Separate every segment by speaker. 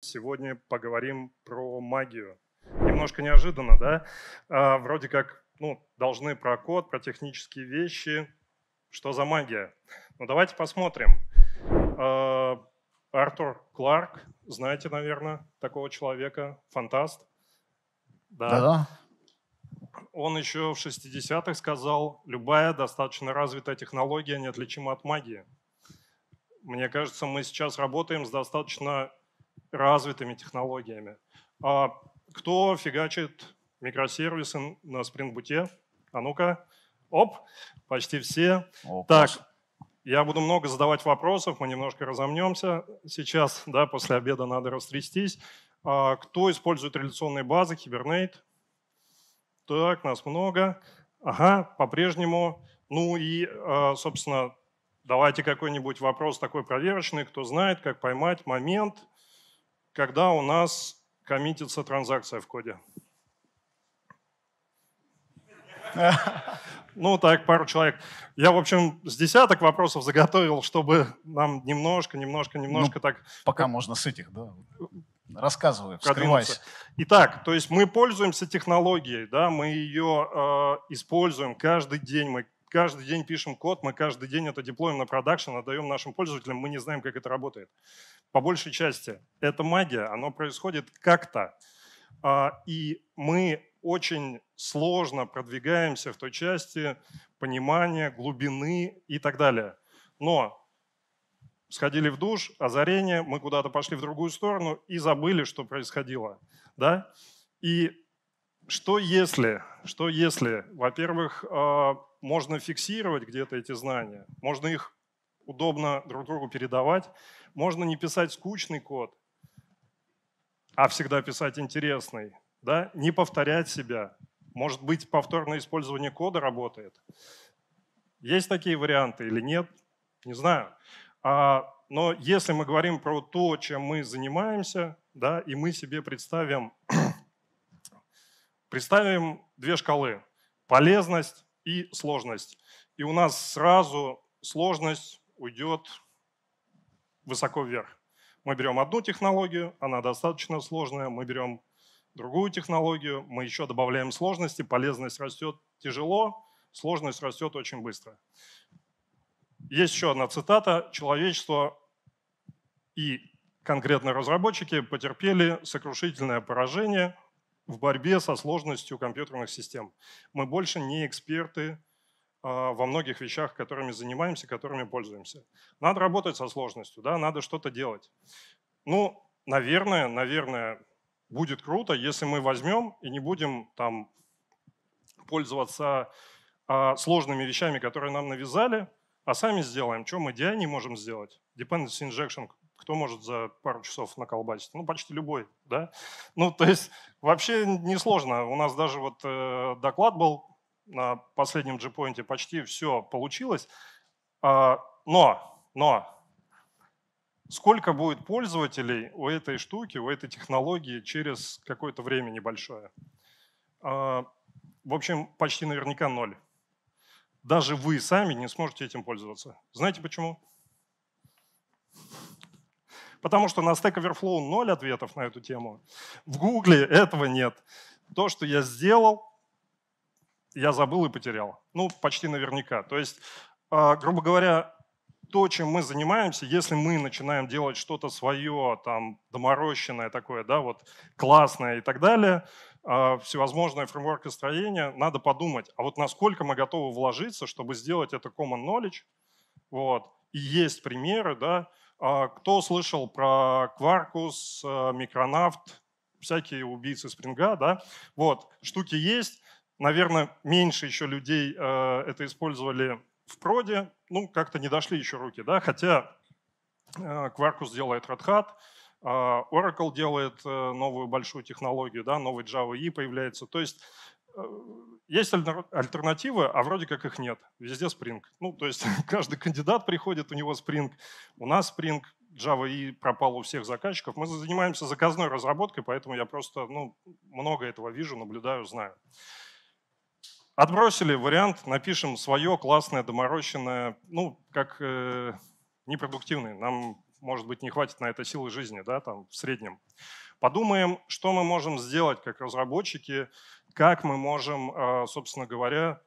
Speaker 1: Сегодня поговорим про магию. Немножко неожиданно, да? А, вроде как, ну, должны про код, про технические вещи. Что за магия? Ну, давайте посмотрим. А, Артур Кларк, знаете, наверное, такого человека, фантаст. Да. Да-да. Он еще в 60-х сказал, любая достаточно развитая технология неотличима от магии. Мне кажется, мы сейчас работаем с достаточно развитыми технологиями. А кто фигачит микросервисы на Spring Boot? А ну-ка. Оп, почти все. О, так, я буду много задавать вопросов, мы немножко разомнемся сейчас, да, после обеда надо растрястись. А кто использует традиционные базы, Hibernate? Так, нас много. Ага, по-прежнему. Ну и, а, собственно, давайте какой-нибудь вопрос такой проверочный, кто знает, как поймать момент – когда у нас коммитится транзакция в коде. Ну, так, пару человек. Я, в общем, с десяток вопросов заготовил, чтобы нам немножко, немножко, ну, немножко ну, так... Пока можно с этих, да. Э, Рассказывай, вскрывайся. Итак, то есть мы пользуемся технологией, да, мы ее э, используем каждый день, мы каждый день пишем код, мы каждый день это деплоим на продакшн, отдаем нашим пользователям, мы не знаем, как это работает. По большей части это магия, оно происходит как-то. А, и мы очень сложно продвигаемся в той части понимания, глубины и так далее. Но сходили в душ, озарение, мы куда-то пошли в другую сторону и забыли, что происходило. Да? И что если, что если, во-первых, а, можно фиксировать где-то эти знания, можно их удобно друг другу передавать, можно не писать скучный код, а всегда писать интересный, да? не повторять себя. Может быть, повторное использование кода работает. Есть такие варианты или нет, не знаю. А, но если мы говорим про то, чем мы занимаемся, да, и мы себе представим Представим две шкалы – полезность и сложность. И у нас сразу сложность уйдет высоко вверх. Мы берем одну технологию, она достаточно сложная, мы берем другую технологию, мы еще добавляем сложности, полезность растет тяжело, сложность растет очень быстро. Есть еще одна цитата. Человечество и конкретно разработчики потерпели сокрушительное поражение – в борьбе со сложностью компьютерных систем. Мы больше не эксперты а, во многих вещах, которыми занимаемся, которыми пользуемся. Надо работать со сложностью, да, надо что-то делать. Ну, наверное, наверное, будет круто, если мы возьмем и не будем там пользоваться а, сложными вещами, которые нам навязали, а сами сделаем. Что мы DI не можем сделать? Dependency injection. Кто может за пару часов наколбасить? Ну, почти любой, да? Ну, то есть вообще несложно. У нас даже вот э, доклад был на последнем G-Point, почти все получилось. А, но, но, сколько будет пользователей у этой штуки, у этой технологии через какое-то время небольшое? А, в общем, почти наверняка ноль даже вы сами не сможете этим пользоваться. Знаете почему? Потому что на Stack Overflow ноль ответов на эту тему. В Гугле этого нет. То, что я сделал, я забыл и потерял. Ну, почти наверняка. То есть, а, грубо говоря, то, чем мы занимаемся, если мы начинаем делать что-то свое, там, доморощенное такое, да, вот классное и так далее, а, всевозможные фреймворки строения, надо подумать, а вот насколько мы готовы вложиться, чтобы сделать это common knowledge. Вот. И есть примеры, да, а, кто слышал про Quarkus, Микронавт, э, всякие убийцы спринга, да? Вот, штуки есть. Наверное, меньше еще людей э, это использовали в проде. Ну, как-то не дошли еще руки, да? Хотя э, Quarkus делает Red Hat, а, Oracle делает э, новую большую технологию, да, новый Java E появляется. То есть э, есть альтернативы, а вроде как их нет. Везде Spring. Ну, то есть каждый кандидат приходит, у него Spring, У нас Spring. Java E пропал у всех заказчиков. Мы занимаемся заказной разработкой, поэтому я просто ну, много этого вижу, наблюдаю, знаю. Отбросили вариант, напишем свое классное, доморощенное, ну, как э, непродуктивное. Нам может быть, не хватит на это силы жизни, да, там, в среднем. Подумаем, что мы можем сделать как разработчики, как мы можем, а, собственно говоря,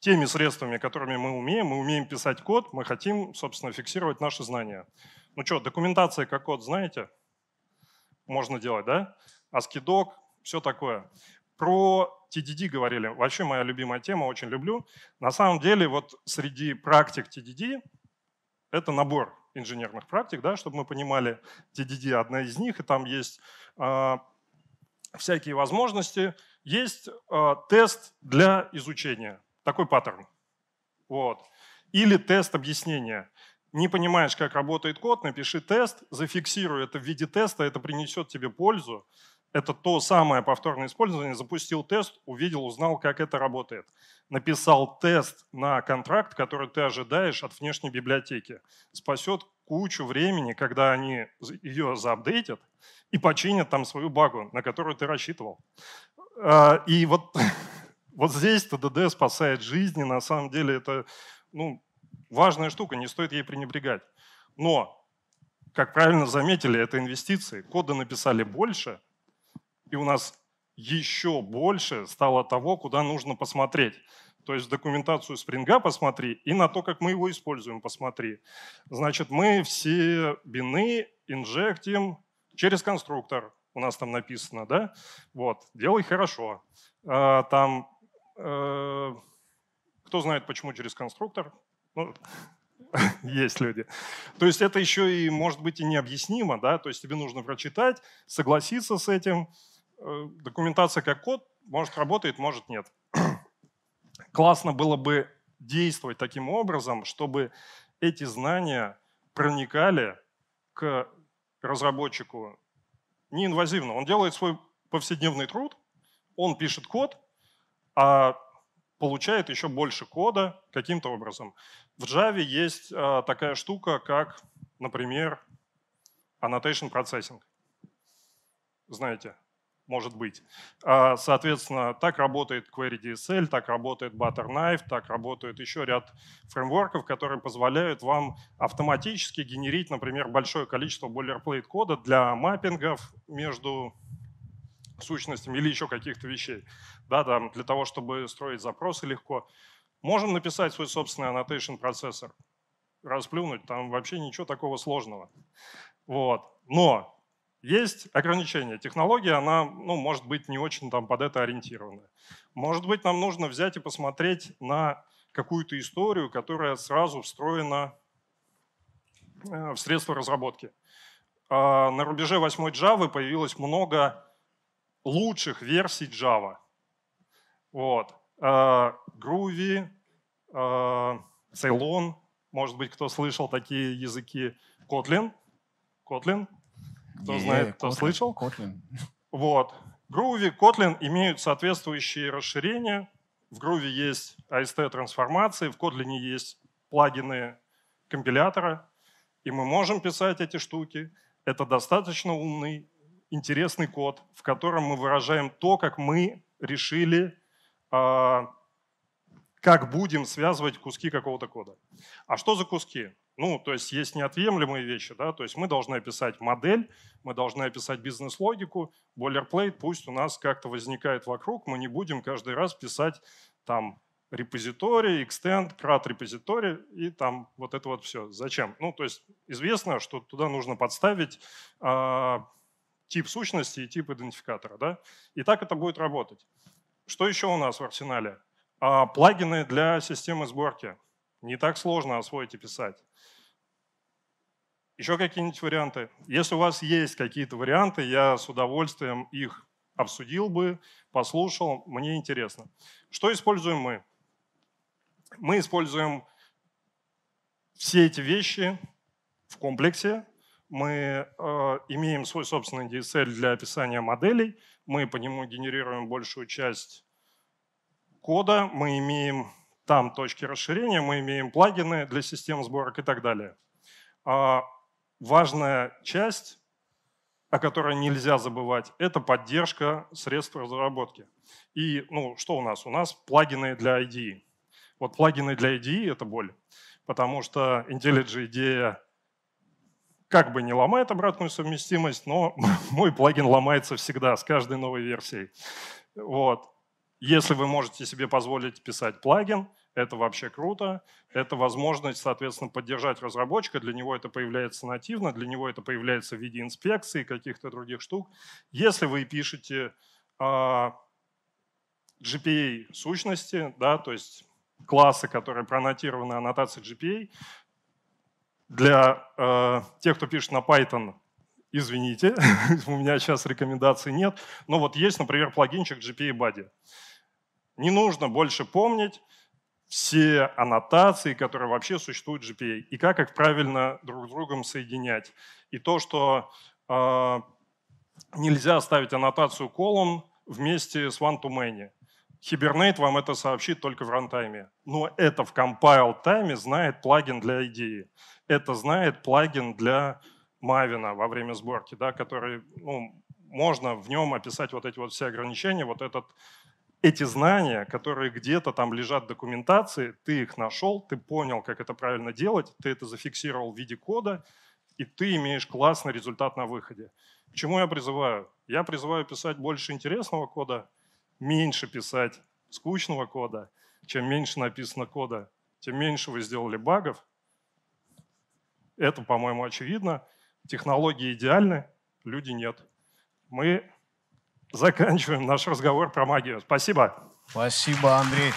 Speaker 1: теми средствами, которыми мы умеем, мы умеем писать код, мы хотим, собственно, фиксировать наши знания. Ну что, документация как код знаете? Можно делать, да? ascii все такое. Про TDD говорили. Вообще моя любимая тема, очень люблю. На самом деле вот среди практик TDD это набор инженерных практик, да, чтобы мы понимали, TDD одна из них, и там есть э, всякие возможности. Есть э, тест для изучения, такой паттерн. Вот. Или тест объяснения. Не понимаешь, как работает код, напиши тест, зафиксируй это в виде теста, это принесет тебе пользу это то самое повторное использование. Запустил тест, увидел, узнал, как это работает. Написал тест на контракт, который ты ожидаешь от внешней библиотеки. Спасет кучу времени, когда они ее заапдейтят и починят там свою багу, на которую ты рассчитывал. А, и вот, вот здесь ТДД спасает жизни. На самом деле это ну, важная штука, не стоит ей пренебрегать. Но, как правильно заметили, это инвестиции. Коды написали больше – и у нас еще больше стало того, куда нужно посмотреть. То есть документацию спринга посмотри и на то, как мы его используем, посмотри. Значит, мы все бины инжектим через конструктор. У нас там написано, да? Вот, делай хорошо. А, там, э, кто знает, почему через конструктор? Ну, есть люди. То есть это еще и, может быть, и необъяснимо, да? То есть тебе нужно прочитать, согласиться с этим, Э, документация как код, может работает, может нет. Классно было бы действовать таким образом, чтобы эти знания проникали к разработчику неинвазивно. Он делает свой повседневный труд, он пишет код, а получает еще больше кода каким-то образом. В Java есть э, такая штука, как, например, annotation processing. Знаете, может быть. А, соответственно, так работает Query DSL, так работает Butterknife, так работает еще ряд фреймворков, которые позволяют вам автоматически генерить, например, большое количество boilerplate кода для маппингов между сущностями или еще каких-то вещей. Да, там, для того, чтобы строить запросы легко. Можем написать свой собственный annotation процессор. Расплюнуть, там вообще ничего такого сложного. Вот. Но есть ограничения. Технология, она ну, может быть не очень там, под это ориентирована. Может быть, нам нужно взять и посмотреть на какую-то историю, которая сразу встроена э, в средства разработки. А, на рубеже 8 Java появилось много лучших версий Java. Вот. А, Groovy, а, Ceylon, может быть, кто слышал такие языки, Kotlin. Kotlin
Speaker 2: кто yeah, э, знает, кто Kotlin, слышал.
Speaker 1: Kotlin. Вот. Groovy, Kotlin имеют соответствующие расширения. В Groovy есть AST-трансформации, в Kotlin есть плагины компилятора. И мы можем писать эти штуки. Это достаточно умный, интересный код, в котором мы выражаем то, как мы решили, а, как будем связывать куски какого-то кода. А что за куски? Ну, то есть есть неотъемлемые вещи, да, то есть мы должны описать модель, мы должны описать бизнес-логику, бойлерплейт пусть у нас как-то возникает вокруг, мы не будем каждый раз писать там репозиторий, экстенд, крат репозиторий и там вот это вот все. Зачем? Ну, то есть известно, что туда нужно подставить э, тип сущности и тип идентификатора, да, и так это будет работать. Что еще у нас в арсенале? Э, плагины для системы сборки – не так сложно освоить и писать. Еще какие-нибудь варианты? Если у вас есть какие-то варианты, я с удовольствием их обсудил бы, послушал, мне интересно. Что используем мы? Мы используем все эти вещи в комплексе. Мы э, имеем свой собственный DSL для описания моделей, мы по нему генерируем большую часть кода, мы имеем там точки расширения, мы имеем плагины для систем сборок и так далее. А важная часть, о которой нельзя забывать, это поддержка средств разработки. И ну, что у нас? У нас плагины для IDE. Вот плагины для IDE — это боль, потому что IntelliJ идея как бы не ломает обратную совместимость, но мой плагин ломается всегда с каждой новой версией. Вот. Если вы можете себе позволить писать плагин, это вообще круто. Это возможность, соответственно, поддержать разработчика. Для него это появляется нативно, для него это появляется в виде инспекции, каких-то других штук. Если вы пишете э, а, GPA сущности, да, то есть классы, которые пронотированы аннотацией GPA, для э, тех, кто пишет на Python, извините, у меня сейчас рекомендаций нет, но вот есть, например, плагинчик GPA Body. Не нужно больше помнить, все аннотации, которые вообще существуют в GPA, и как их правильно друг с другом соединять. И то, что э, нельзя ставить аннотацию колонн вместе с one-to-many. Hibernate вам это сообщит только в рантайме. Но это в compile-тайме знает плагин для IDE, Это знает плагин для Мавина во время сборки, да, который, ну, можно в нем описать вот эти вот все ограничения, вот этот эти знания, которые где-то там лежат в документации, ты их нашел, ты понял, как это правильно делать, ты это зафиксировал в виде кода, и ты имеешь классный результат на выходе. К чему я призываю? Я призываю писать больше интересного кода, меньше писать скучного кода. Чем меньше написано кода, тем меньше вы сделали багов. Это, по-моему, очевидно. Технологии идеальны, люди нет. Мы заканчиваем наш разговор про магию. Спасибо. Спасибо, Андрей.